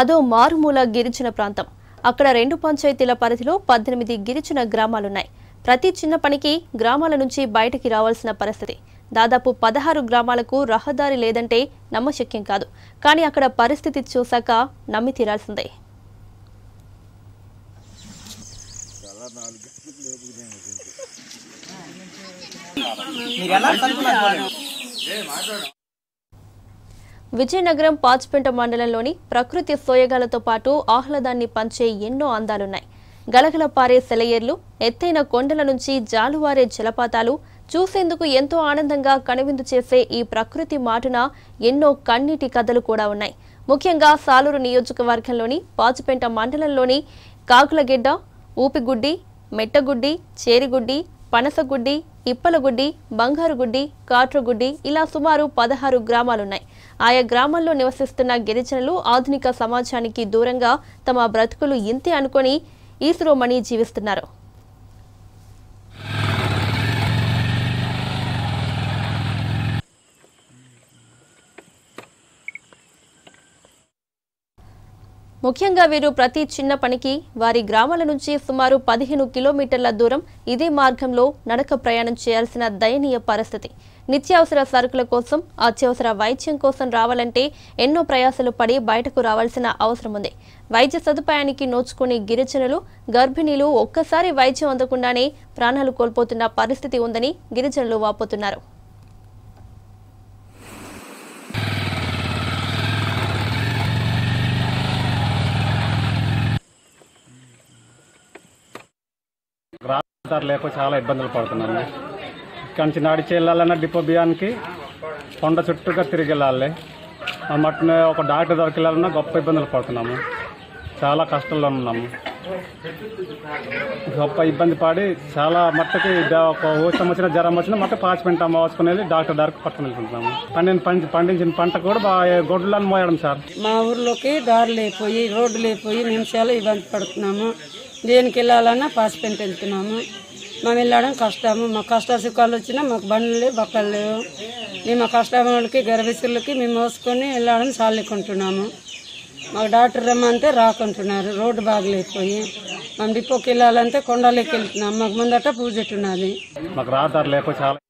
అదో మారుమూల గిరిజన ప్రాంతం అక్కడ రెండు పంచాయతీల పరిధిలో పద్దెనిమిది గిరిజన గ్రామాలున్నాయి ప్రతి చిన్న పనికి గ్రామాల నుంచి బయటికి రావాల్సిన పరిస్థితి దాదాపు పదహారు గ్రామాలకు రహదారి లేదంటే నమ్మశక్యం కాదు కానీ అక్కడ పరిస్థితి చూశాక నమ్మి తీరాల్సిందే మీరు ఎలా విజయనగరం పాచిపెంట మండలంలోని ప్రకృతి సోయగాలతో పాటు ఆహ్లాదాన్ని పంచే ఎన్నో అందాలున్నాయి గలగల పారే సెలయేర్లు ఎత్తైన కొండల నుంచి జాలువారే జలపాతాలు చూసేందుకు ఎంతో ఆనందంగా కనువిందు చేసే ఈ ప్రకృతి మాటున ఎన్నో కన్నీటి కథలు కూడా ఉన్నాయి ముఖ్యంగా సాలూరు నియోజకవర్గంలోని పాచిపెంట మండలంలోని కాకులగిడ్డ ఊపిగుడ్డి మెట్టగుడ్డి చేరిగుడ్డి పనసగుడ్డి ఇప్పలగుడ్డి బంగారుగుడ్డి కాట్రగుడ్డి ఇలా సుమారు పదహారు గ్రామాలున్నాయి ఆయా గ్రామాల్లో నివసిస్తున్న గిరిజనులు ఆధునిక సమాజానికి దూరంగా తమ బ్రతుకులు ఇంతే అనుకొని ఈశ్రోమణి జీవిస్తున్నారు ముఖ్యంగా వీరు ప్రతి చిన్న పనికి వారి గ్రామాల నుంచి సుమారు పదిహేను కిలోమీటర్ల దూరం ఇదే మార్గంలో నడక ప్రయాణం చేయాల్సిన దయనీయ పరిస్థితి నిత్యావసర సరుకుల కోసం అత్యవసర వైద్యం కోసం రావాలంటే ఎన్నో ప్రయాసలు పడి బయటకు రావాల్సిన అవసరం ఉంది వైద్య సదుపాయానికి నోచుకుని గిరిజనులు గర్భిణీలు ఒక్కసారి వైద్యం అందకుండానే ప్రాణాలు కోల్పోతున్న పరిస్థితి ఉందని గిరిజనులు వాపోతున్నారు మోటార్ లేక చాలా ఇబ్బందులు పడుతున్నాము ఇక్కడి నుంచి నడిచి వెళ్ళాలన్నా డిపో బియ్యానికి కొండ చుట్టూగా తిరిగి వెళ్ళాలి మట్టున ఒక డాక్టర్ దగ్గరికి వెళ్ళాలన్నా గొప్ప ఇబ్బందులు పడుతున్నాము చాలా కష్టంలో ఉన్నాము గొప్ప ఇబ్బంది పడి చాలా మట్టుకి ఒక ఊసం వచ్చిన జ్వరం వచ్చినా మట్టు పాచిపెంట అమ్మవచ్చుకుని వెళ్ళి డాక్టర్ దగ్గరకు పట్టుకుని వెళ్తున్నాము పండిన పండించిన పంట కూడా బాగా గొడ్లను మోయడం సార్ మా ఊర్లోకి దారి లేకపోయి రోడ్డు లేకపోయి నిమిషాలు ఇబ్బంది పడుతున్నాము దేనికి వెళ్ళాలన్నా పాసిపెంట వెళ్తున్నాము మేము వెళ్ళడం కష్టము మాకు కష్ట సుఖాలు వచ్చినా మాకు బండ్లు లేవు బట్టలు లేవు మేము కష్టములకి గర్భిస్తులకి మేము మోసుకొని వెళ్ళడం చాలుకుంటున్నాము మాకు డాక్టర్ రమ్మంటే రాకుంటున్నారు రోడ్డు బాగలేకపోయి మేము డిపోకి వెళ్ళాలంటే కొండలోకి వెళ్తున్నాం మాకు ముందట ఉన్నది మాకు రాదారు లేకపోతే